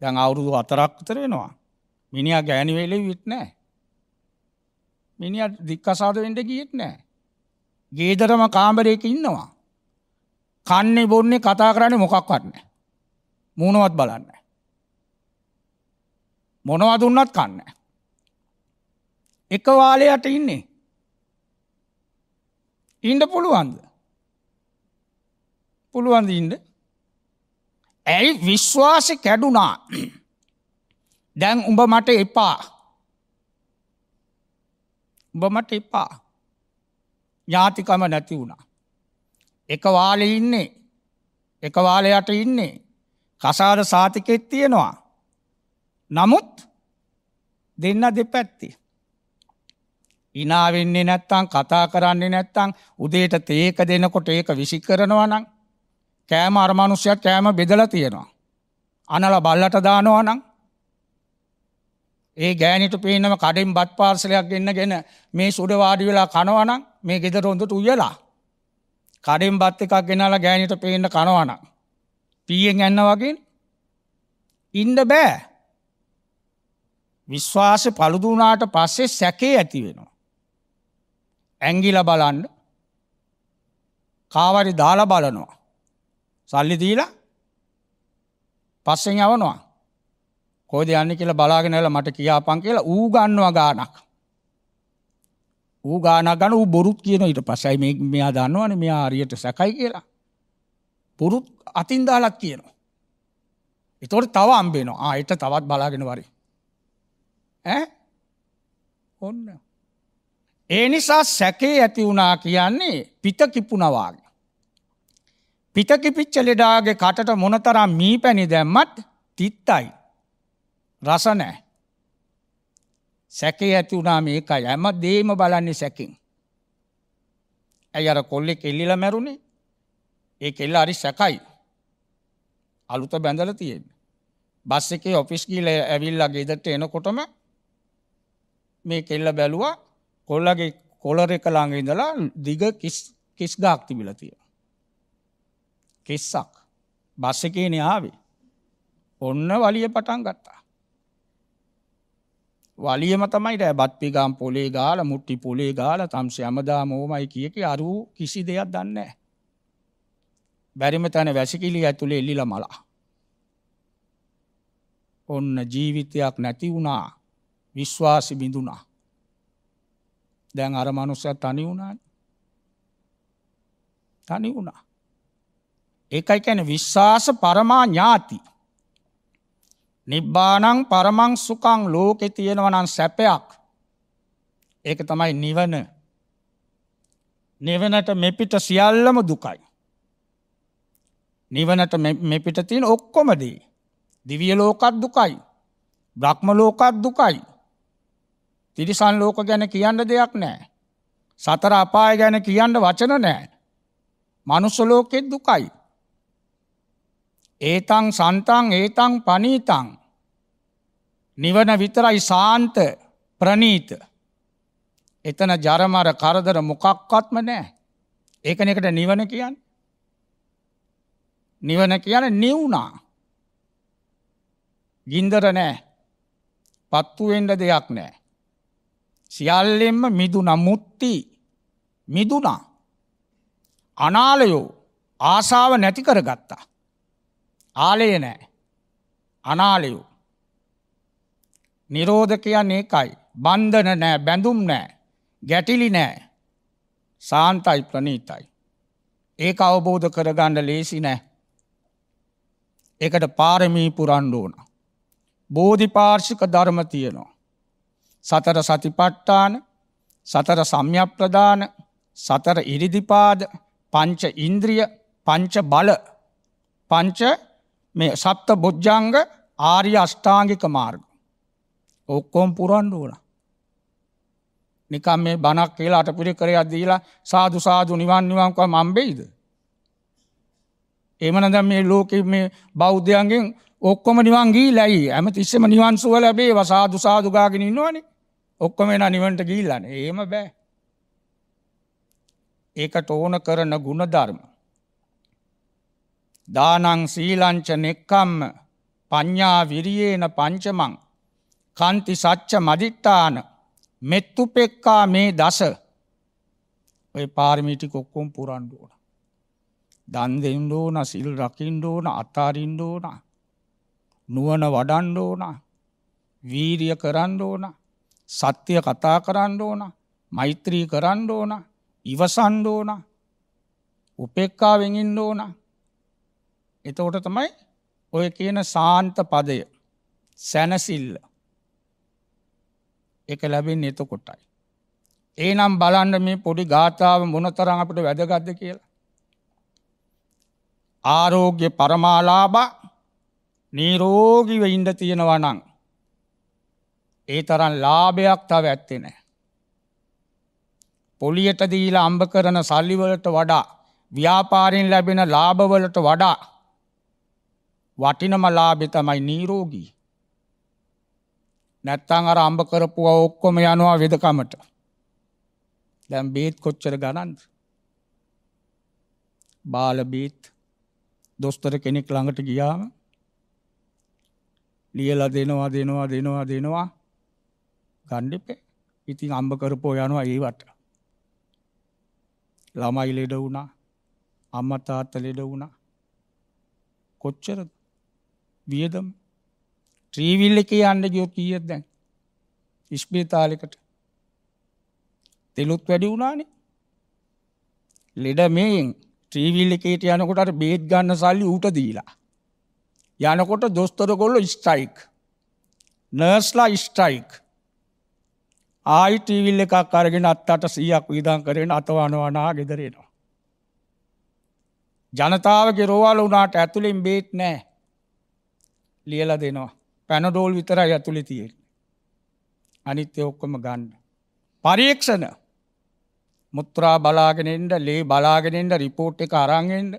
දැන් අවුරුදු අතරක්තරෙනවා. මිනිිය ගෑනිවෙලෙ විත් නෑ. මිනිිය දික්කසාද වෙන්ඩ ගියත් නෑ. ගේදරම කාම්බරයක ඉන්නවා. කන්නේ බොන්නේ කතා කරන්නේ මොකක්වත් නැහැ. මූණවත් බලන්නේ නැහැ. මොනවා දුන්නත් කන්නේ නැහැ. එක වාලේ යට ඉන්නේ. ඉන්න පුළුවන්ද? පුළුවන්ද ඉන්න? ඇයි විශ්වාසෙ කැඩුනා? දැන් උඹ මට එපා. උඹ මට එපා. ඥාතිකම නැති වුණා. එක වාලේ ඉන්නේ. එක වාලයට ඉන්නේ. කසාද සාතිකෙත් තියෙනවා. නමුත් දෙන්න දෙපැත්තේ. ඉනා වෙන්නේ නැත්තම් කතා කරන්නේ නැත්තම් උදේට තේක දෙනකොට ඒක විසි කරනවා නම් කෑම අර මිනිස්සයා කෑම බෙදලා තියෙනවා. අනලා බල්ලට දානවා නම් ඒ ගෑනිට පේනම කඩින් බත් පාර්සලයක් ගෙන්නගෙන මේ සුඩ වාඩි වෙලා කනවා නම් මේ ගෙදර හොඳට උයලා කඩෙන් බත් එකක් ගෙනලා ගෑනිට පේන්න කනවන. පියෙන් ඇන්න වගේ ඉන්ඩ බෑ. විශ්වාස පළුදුනාට පස්සේ සැකේ ඇති වෙනවා. ඇංගිල බලන්න කාවරි දාල බලනවා. සල්ලි දීලා පස්සෙන් යවනවා. කෝද යන්න කියලා බලාගෙනල මට කියාපන් කියලා ඌගන්නවා ගානක්. ඌ ගානක් ගන්න ඌ බොරුත් කියන ඊට පස්සයි මේ මෙයා දන්නවනේ මෙයා හරියට සැකයි කියලා. බොරුත් අතින් දාලක් කියනවා. ඒතකොට තව අම්බේනවා. ආ ඊට තවත් බලාගෙන වරි. ඈ? ඔන්න. ඒ නිසා සැකේ ඇති වුණා කියන්නේ පිට කිපුණා වාගේ. පිට කිපිච්ච ලෙඩාගේ කටට මොනතරම් මී පැණි දැම්මත් තිත්තයි. රස නැහැ. සැකේ ඇති වුණා මේකයි. හැම දෙයක්ම බලන්නේ සැකෙන්. ඇයි අර කොල්ලෙක් එල්ලිලා මැරුණේ? ඒ කෙල්ල හරි සැකයි. අලුත බැඳලා තියෙන්නේ. බස් එකේ ඔෆිස් ගිහලා ඇවිල්ලා ගෙදරට එනකොටම මේ කෙල්ල බැලුවා කොල්ලගේ කොලර එක ළඟ ඉඳලා දිග කිස් කිස් ගාක් තිබිලා තියෙනවා. කිස්සක්. බස් එකේනේ ආවේ. ඔන්න වලිය පටන් ගත්තා. වලියම තමයි රැබත් පිගම් පොලේ ගාල මුට්ටි පොලේ ගාල තම්සේ අමදා මෝමයි කියක අරු කිසි දෙයක් දන්නේ. බැරිම තැන වැසිකිලි ඇතුළේ එල්ලිල මලා. ඔන්න ජීවිතයක් නැති වුණා විශ්වාසි බිඳුනා. දැන් අර මනුස්සය තනි වුණා තනි වුණා. ඒකයි කැන විශ්වාස පරමා ඥාති. නිබ්බානං පරමං සුකං ලෝකෙ තියෙනවනන් සැපයක් ඒක තමයි නිවන නිවනට මෙපිට සියල්ලම දුකයි. නිවනට මෙපිට තියෙන ඔක්කොමදී. දිවිය ලෝකත් දුකයි. බ්‍රහ්ම ලෝකත් දුකයි. තිරිසන් ලෝක ගැන කියන්න දෙයක් නෑ. සතර අපාය ගැන කියන්න වචන නෑ. මනුස්ස ලෝකෙත් දුකයි. ඒතං සන්තං ඒතං පනීතං නිවන විතරයි සාන්ත ප්‍රනීත එතන ජරමර කරදර මොකක්වත්ම නෑ ඒකනකට නිවන කියන්න නිවන කියන නිවුණා ගින්දර නෑ පත්තුවෙන්ට දෙයක් නෑ සියල්ලෙන්ම මිදුන මුත්ති මිදුනා අනාලයෝ ආසාාව නැති කරගත්තා ආලය නෑ. අනාලයු. නිරෝධ කියන්නේ එකයි. බන්ධන නෑ බැඳුම් නෑ. ගැටිලි නෑ. සාන්තයි ප්‍රනීතයි. ඒක අවබෝධ කරගන්න ලේසි නෑ. එකට පාරමී පුරන්්ඩෝන. බෝධිපාර්ශික ධර්ම තියනවා. සතර සතිපට්ටාන සතර සම්යප්‍රධාන සතර ඉරිදිපාද පංච ඉන්ද්‍රිය පංච බල පංච මේ සත්ත බොජ්ජංග ආර්ය අෂ්ඨාංගික මාර්ග. ඔක්කොම් පුරන්ඩ ඕන. නිකම් මේ බණක් කියලා අට පිරි කර අදීලා සාදු සාදු නිවන් නිවංකව මම්බෙයිද. එමනද මේ ලෝක මේ බෞද්ධයන්ගෙන් ඔක්කොම නිවන්ගේ ලැයි ඇම තිස්සම නිවන්සුව ලැබේ වසාදු සාදුගාගෙන ඉන්නවනේ ඔක්කොම එන නිවන්ට ගීල්ලන ඒම බෑ. ඒක ඕන කරන ගුණ ධර්ම. දානං සීලංච නෙක්කම්ම පඤ්ඥා විරියේන පංචමං කන්ති සච්ච මදිට්ටාන මෙත්තුපෙක්කා මේ දස ඔය පාර්මිටි කොක්කොම් පුරන්ඩුවන. දන් දෙෙන්ඩෝන සිල් රකිින්ඩෝන අතාරින්ඩෝන නුවන වඩන්ඩෝන වීරිය කරන්ඩෝන සත්‍යය කතා කරන්ඩෝන මෛත්‍රී කරන්ඩෝන ඉවසන්ඩෝන උපෙක්කා වෙෙන්ඩෝනා එතකොට තමයි ඔය කියන සාන්ත පදය සැනසිල්ල එක ලැබෙන් එතකොටයි. ඒ නම් බලන්න මේ පොඩි ගාථාව මොනතරං අපට වැදගත්ද කියලා. ආරෝග්‍ය පරමාලාබා නීරෝගිව ඉන්ඩ තියෙනවා නං. ඒ තරන් ලාභයක් තව ඇත්තේ නෑ. පොලියට දීලා අම්භ කරන සල්ලිවලට වඩා ව්‍යාපාරෙන් ලැබෙන ලාභවලට වඩා වටිනම ලාභෙ තමයි නීරෝගී. නැත්තං අර අම්ඹ කරපුවා ඔක්කොම යනවා වෙදකමට. දැම් බේත් කොච්චර ගණන්ද. බාලබීත් දොස්තර කෙනෙක් ළඟට ගියාම ලියල දෙනවා දෙනවා දෙනවා දෙනවා ගණ්ඩිපේ ඉතින් අම්ඹ කරපෝ යනවා ඒවට. ළමයි ලෙඩ වුණා අම්මතාත්ත ලෙඩ වුණා කොච්චරද වියදම් ට්‍රීවිල් එක යන්න ගියෝ කීයද දැන් ඉස්පිරිතාලෙකට තෙලුත් වැඩි වුණානේ ලෙඩ මේෙන් ට්‍රීවිල් එකේට යනකොට බේත් ගන්න සල්ලි ඌට දීලා යනකොට දොස්තර ගොල්ලො ස්ටයික් නර්ස්ලා ස්ටයික් ආයි ටීවිල් එකක් කරගෙන අත්තට සීයක් විධන් කරෙන අතවනවනා ගෙදරෙනවා ජනතාවගේ රෝවල් වුණට ඇතුළින් බේත් නෑ ලියල දෙනවා. පැනඩෝල් විතරයි ඇතුළි තියෙන. අනිත්‍ය ඔක්කොම ගන්න. පරීක්ෂණ මුත්‍රා බලාගෙනෙන්ට ලේ බලාගෙනෙන්ට රිපෝට් එක අරංගෙන්ට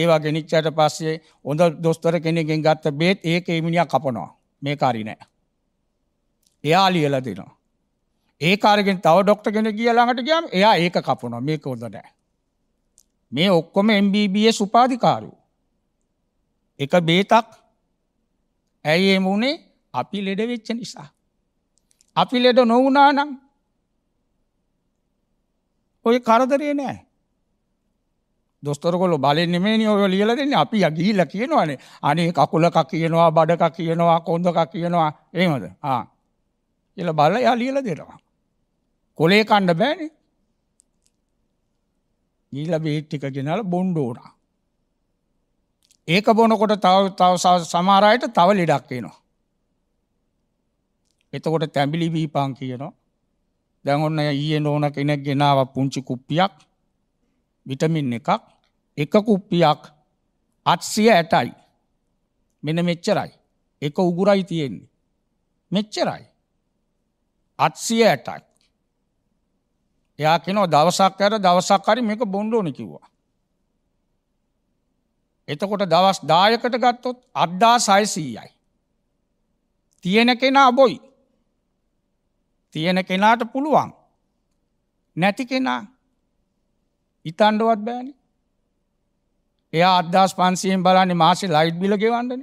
ඒවා ගෙනනිච්චට පස්සේ හොඳ දොස්තර කෙනෙගෙන් ගත්ත බේත් ඒක එමිනිිය කපනවා මේ කාරිනෑ. එයා ලියල දෙනවා. ඒ කාරගෙන් තව ඩොක්ට කෙන කිය ළඟට ගියම් එයා ඒක කපනවා මේක හොඳ නෑ. මේ ඔක්කොම MBBS උපාධිකාරූ. එක බේතක් ඇයි එමුණේ අපි ලෙඩවෙච්ච නිසා. අපි ලෙඩ නොවනා නම් ඔය කරදරය නෑ. දොස්තරකොල බලෙන්නෙමේ ඔය ලියල දෙන්න අපි යගීල කියනවනේ අනේ කකුලක කියනවා බඩක කියනවා කොන්දක කියනවා ඒමද එල බල යා ලියල දෙනවා. කොලේ කණ්ඩ බෑනේ ඊල බේට්ටික ගෙනල බොන්්ඩෝනා ඒක බොනකොට තව තව සමහරයට තව ලෙඩක් වෙනවා. එතකොට තැඹිලි බීපං කියනවා. දැන් ඔන්න ඊයේ නෝන කෙනෙක් ගෙනාව පුංචි කුප්පියක් විටමින් එකක් එක කුප්පියක් 860යි. මෙන්න මෙච්චරයි. එක උගුරයි තියෙන්නේ. මෙච්චරයි. 860යි. එයා කියනවා දවසක් කර දවසක් හරි මේක බොන්න ඕනේ කිව්වා. එතකොට දවස් දායකට ගත්තොත් අද්දා සයසීයයි. තියෙන කෙනා බොයි. තියෙන කෙනාට පුළුවන්. නැති කෙනා ඉතන්ඩුවත් බෑන. එයා අදදාස් පන්සියෙන් බලන්නේ මාසේ ලයිට් බිල ගෙවන්ඩන.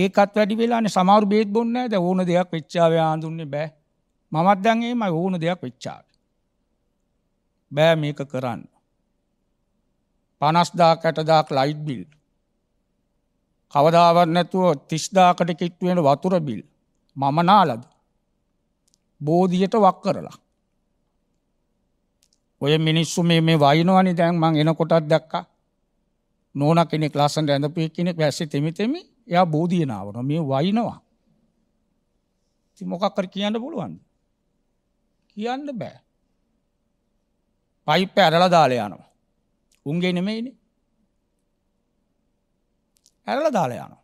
ඒකත් වැඩි වෙලාන සමාර බේත් බොන්න ඇද ඕන දෙයක් වෙච්චාව ආඳුන්නේ බෑ මමත් දැන්ගේ මයි ඕන දෙයක් වෙච්චාව. බෑ මේක කරන්න. පනස්දාක් ඇටදාක් ලයිට් බිල්. කවදාවත් නැතුව තිස්දාකට කිට්ටුවෙන වතුර බිල් මම නාලද. බෝධියට වක් කරලා. ඔය මිනිස්සු මේ මේ වයිනවනි දැන් මං එනකොටත් දැක්ක නෝන කෙනෙක් ලස්සන්ට ඇඳපිය කෙනෙක් වැස්සෙ තෙමිතෙමි එයා බෝධියනාවන මේ වයිනවා. ති මොකක් කර කියන්න පුළුවන්. කියන්න බෑ. පයිප්ප ඇරලා දාලයනවා. උන්ගේ නෙමෙයින ඇරල දාලා යනවා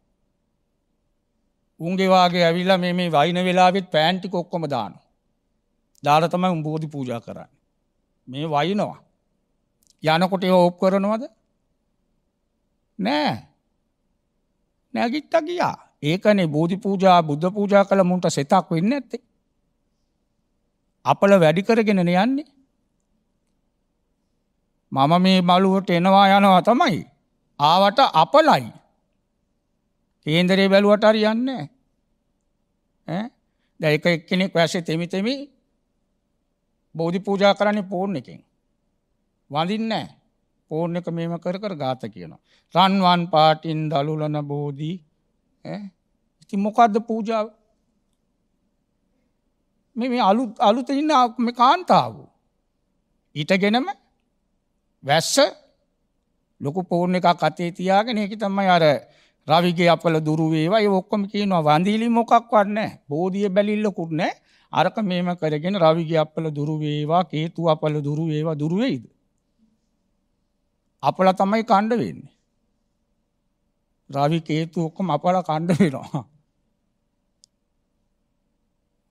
උන්ගේවාගේ ඇවිල්ල මේ මේ වයින වෙලාවෙත් පෑන්ටි කොක්කොම දානු. දාල තමයි උම්බෝධි පූජා කරන්න. මේ වයිනවා. යනකොට ඕප් කරනවද නෑ නැගිත්ත ගියා ඒකනේ බෝධි පූජා බුද්ධ පූජා කළ මුන්ට සෙතක් වෙන්න ඇත්තේ. අපල වැඩි කරගෙන යන්නේ මම මේ මළුවට එනවා යනවා තමයි. ආවට අපලයි. කේන්දරේ බැලුවට හරියන්නේ නැහැ. ඈ දැන් එක එක්කෙනෙක් වැසේ තෙමි තෙමි බෝධි පූජා කරන්නේ පූර්ණ එකෙන්. වඳින්නේ නැහැ. පූර්ණ එක මෙහෙම කර කර ගාත කියනවා. රන්වන් පාටින් දලුලන බෝධි ඈ ඉතින් මොකද්ද පූජාව? මේ මේ අලුත් අලුතින් ඉන්න මේ කාන්තාව. ඊටගෙනම වැස්ස ලොකු පෝන් එකක් අතේ තියාගෙන ඒක තමයි අර රවිගේ අපල දුරු වේවා ඒ ඔක්කොම කියනවා වඳීලි මොකක්වත් නැහැ බෝධිය බැලිල්ලකුත් නැහැ අරක මේම කරගෙන රවිගේ අපල දුරු වේවා කේතු අපල දුරු වේවා දුරු වෙයිද අපල තමයි කණ්ඩ වෙන්නේ රවි කේතු ඔක්කොම අපල කණ්ඩ වෙනවා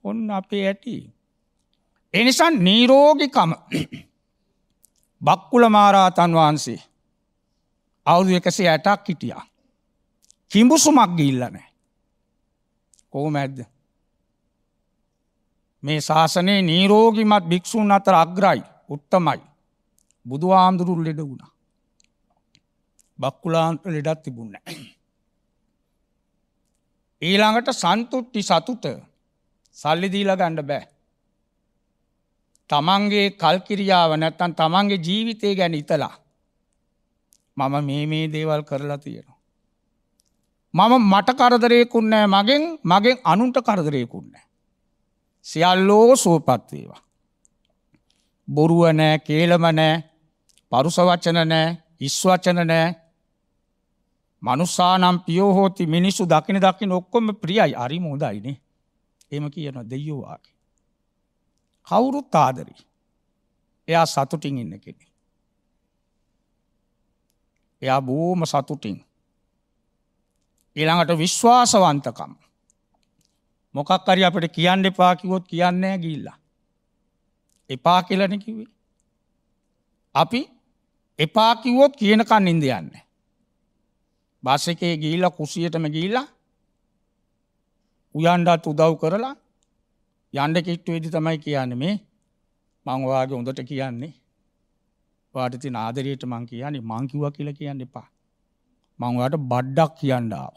ඔන්න අපේ ඇති එනිසා නීරෝගිකම බක්කුල මාරාතන් වහන්සේ අවුදු එකසේ ඇටක් හිටියා. කිඹුසුමක් ගිල්ලනෑ. කොහොම ඇද්ද. මේ ශාසනයේ නීරෝගිමත් භික්‍ෂූන් අතර අග්‍රයි උත්තමයි. බුදු ආමුදුරුල් ලෙඩ වුණා. බක්කුලාන්ට ලෙඩත් තිබුන්න. ඊළඟට සන්තුට්ටි සතුට සල්ලිදීල ගණ්ඩ බෑ. තමන්ගේ කල්කිරියාව නැත්තන් තමන්ගේ ජීවිතය ගැන ඉතලා. මම මේ මේ දේවල් කරලා තියෙනවා. මම මට කරදරයකුන්නෑ මගෙන් මගෙන් අනුන්ට කරදරයකුන්නෑ. සියල්ලෝ සෝපත්වේවා. බොරුව නෑ කේලම නෑ පරුස වචන නෑ ඉස්වචන නෑ මනුස්සානම් පියෝහෝති මිනිස්සු දකින දකින ඔක්කොම ප්‍රියයි අරි මුදයිනේ එම කියන දෙයෝවාගේ. කවුරුත් ආදරී. එයා සතුටින් ඉන්න කෙනෙ. එයා බූම සතුටින්. ඊළඟට විශ්වාසවන්තකම්. මොකක්කරි අපට කියන්න එපා කිවොත් කියන්නේ ගිල්ලා. එපා කියලන කිවේ. අපි එපා කිව්වොත් කියනකන් ඉද යන්න. බස් එකේ ගීල කුසියටම ගීලා උයන්ඩත් උදව් කරලා යන්න කිට්ටුවේදි තමයි කියන්නේ මේ මංවාගේ හොඳට කියන්නේ වාටති නාදරයට මං කියන්නේ මංකිව කියල කියන්න එපා මංවාට බඩ්ඩක් කියන්නාව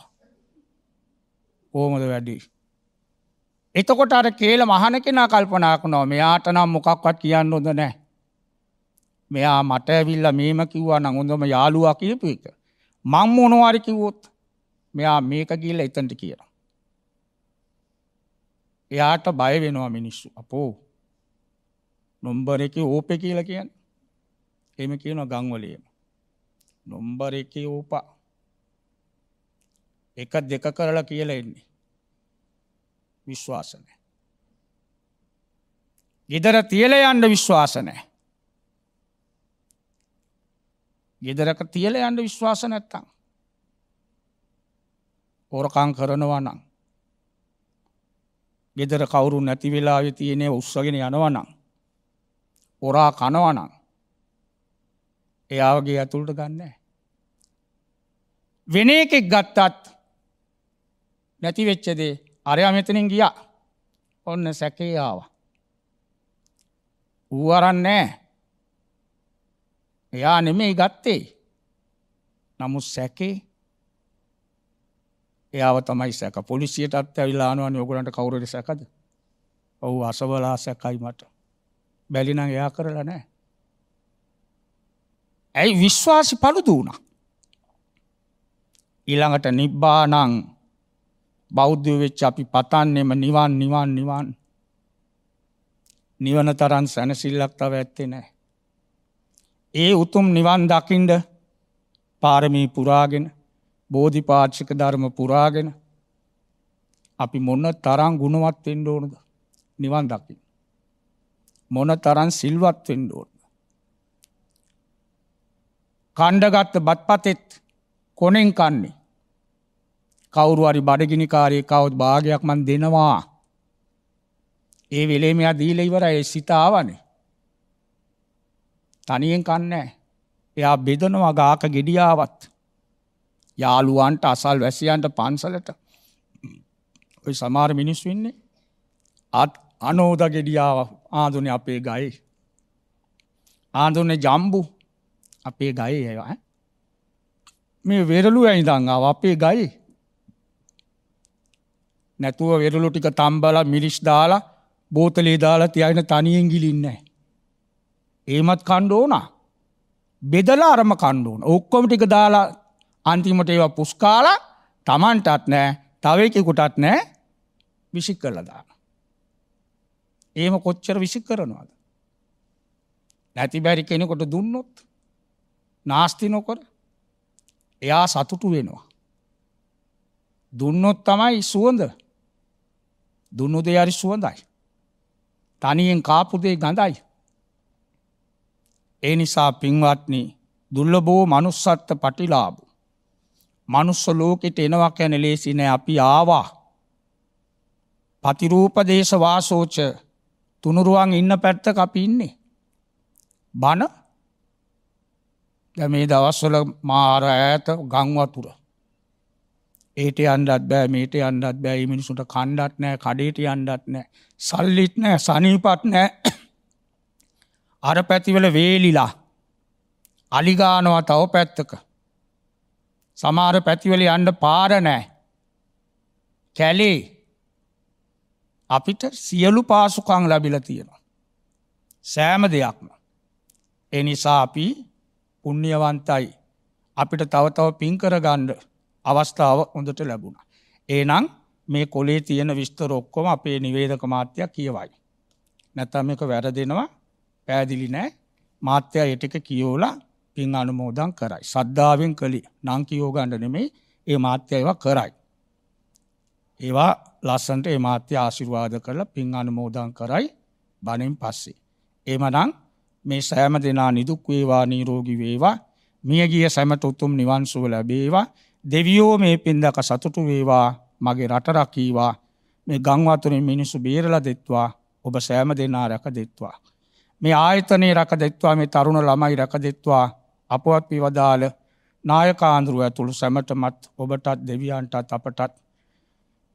ඕමද වැඩි එතකොට අර කේල මහන කෙනා කල්පනාක නෝ මෙයාට නම් මොකක්වත් කියන්න හොඳ නෑ මෙයා මට ඇවිල්ල මේම කිව්වා නඟොඳම යාළුවා කියපු එක මං මොනවාරි කිව්වොත් මෙයා මේක කියල එතන්ට කියලා එයාට බය වෙනවා මිනිස්සු අපෝ නොම්බර එක ඕපෙ කියල කියන්න එම කියන ගංවලියම නොම්බර එක ඕපා එක දෙක කරලා කියලා එන්නේ විශ්වාසනය ගෙදර තියල යන්ඩ විශ්වාසනය ගෙදරක තියල යන්ඩ විශ්වාස නැත්තං ඕරකං කරනවා නම් ගෙදර කවුරු නැති වෙලාවෙ තියනේ උත්සගෙන යනවනම්. ඔරා කනවනම්. එයාවගේ ඇතුළට ගන්න. වෙන එකෙක් ගත්තත් නැතිවෙච්චදේ අරයා මෙතනින් ගියා ඔන්න සැකේආාව. ඌ අරන්නෑ එයා නෙමෙයි ගත්තේ නමුත් සැකේ එයාව තමයි සැක පොලිසියටත් ඇවිල්ලා අනුවන් යෝගලන්ට කවුරුද සැකද ඔව් අසවලා සැකයි මට බැලිනම් එයා කරලා නෑ ඇයි විශ්වාසි පළුදු වුණා ඊළඟට නිබ්බානං බෞද්ධ වෙච්ච අපි පතන්නෙම නිවන් නිවන් නිවන් නිවන තරන් සැනසිල්ලක් තව ඇත්තේ නෑ ඒ උතුම් නිවන් දකිින්ඩ පාරමී පුරාගෙන බෝධිපාච්චික ධර්ම පුරාගෙන අපි මොන්න තරං ගුණවත් වෙන්න ඕනද නිවන් දකිින්. මොන තරන් සිල්වත් වෙන්න ඕන. කණ්ඩගත්ත බත්පතෙත් කොනෙන් කන්නේ. කවුරුවරි බඩගිනිකාරය කවුත් භාගයක් මන් දෙනවා. ඒ වෙලේමයා දීල ඉවර ඒ සිතාවනේ. තනියෙන් කන්නේ එයා බෙදනවා ගාක ගෙඩියාවත්. යාළුවන්ට අසල් වැසියන්ට පන්සලට ඔය සමාර මිනිස් වෙන්නේ අත් අනෝද ගෙඩියාව ආදුනේ අපේ ගයි ආදුනේ ජම්බු අපේ ගයි ඒවා මේ වෙරළු ඇයිදං ආව අපේ ගයි නැතුව වෙරළු ටික තම්බලා මිරිස් දාලා බෝතලේ දාලා තියගෙන තනියෙන් ගිලින්නේ ඒමත් කණ්ඩ ඕනා බෙදලා අරම කණ්ඩ ඕන ඔක්කොම ටික දාලා අන්තිමට ඒවා පුස්කාල තමන්ටත් නෑ තවයකෙකුටත් නෑ විසික් කරලදාන. ඒම කොච්චර විසික් කරනවාද. නැති බැරි කෙනෙකොට දුන්නොත් නාස්ති නොකර එයා සතුටු වෙනවා. දුන්නොත් තමයි සුවඳ දුන්නු දෙ අරි සුවඳයි. තනියෙන් කාපුදේ ගඳයි. ඒ නිසා පින්වත්නී දුල්ලබෝ මනුස්සත්ත පටිලාබු. මනුස්ස ලෝකෙට එනවා කැන ලේසින අපි ආවා. පතිරූපදේශ වාසෝච තුනුරුවන් ඉන්න පැත්ත අපි ඉන්නේ. බන දැ මේ දවස්වල මාර ඇත ගංවතුර. ඒට අන්ඩත් බෑ මේට අන්ඩත් බෑ මිනිසුට කණ්ඩත් නෑ කඩේට අන්ඩත් නෑ සල්ලිත් නෑ සනීපත් නෑ අර පැතිවල වේලිලා අලිගානවා තව පැත්තක සමාර පැතිවල අන්ඩ පාර නෑ. කැලේ අපිට සියලු පාසුකං ලැබිල තියෙනවා. සෑම දෙයක්ම. එනිසා අපි පුුණ්්‍යවන්තයි අපිට තවතව පින්කරගණ්ඩ අවස්ථාව හොඳට ලැබුණ. ඒනං මේ කොලේ තියෙන විස්තර ඔක්කොම අපේ නිවේදක මාත්‍යයක් කියවයි. නැතම් එක වැරදෙනවා පැදිලි නෑ මාත්‍යය එටික කියෝලා පින් අනුමෝදන් කරයි. සද්ධාවෙන් කළි නං කියෝ ගන්න නෙමෙයි ඒ මාත්‍ය ඒවා කරයි. ඒවා ලස්සන්ට ඒ මාත්‍ය ආශිර්වාද කරලා පින් අනුමෝදන් කරයි බණෙන් පස්සේ. එමනම් මේ සෑම දෙනා නිදුක් වේවා නිරෝගී වේවා මියගිය සැමට උතුම් නිවන් සුව ලැබේවා දෙවියෝ මේ පින්දක සතුටු වේවා මගේ රට රකීවා මේ ගම් වතුරේ මිනිසු බේරලා දෙත්වා ඔබ සෑම දෙනා රැක දෙත්වා මේ ආයතනයේ රැක දෙත්වා මේ තරුණ ළමයි රැක දෙත්වා අපවත් පිවදාල නායකාන්දුරුව ඇතුළු සැමටමත් ඔබටත් දෙවියන්ටත් අපටත්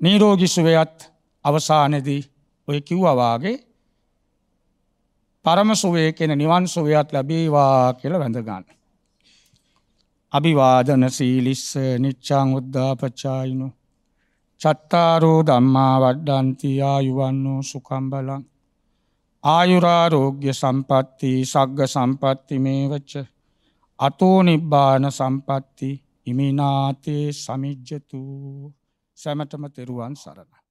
නීරෝගිසුවයත් අවසානදී ඔය කිව්වවාගේ පරම සුවේ කෙන නිවන් සුවයත් ලැබීවා කියල වැඳගන්න. අභිවාදන සීලිස්ස නිච්චාං උද්ධාපච්චායිනු චත්තාරෝ දම්මා වඩ්ඩන්තියා යුවන්නෝ සුකම්බලං ආයුරාරෝග්‍ය සම්පත්ති සග්ග සම්පත්ති මේවච්ච අතෝනිබ්බාන සම්පත්ති ඉමිනාතේ සමිජ්ජතු සැමටම තෙරුවන් සරණ.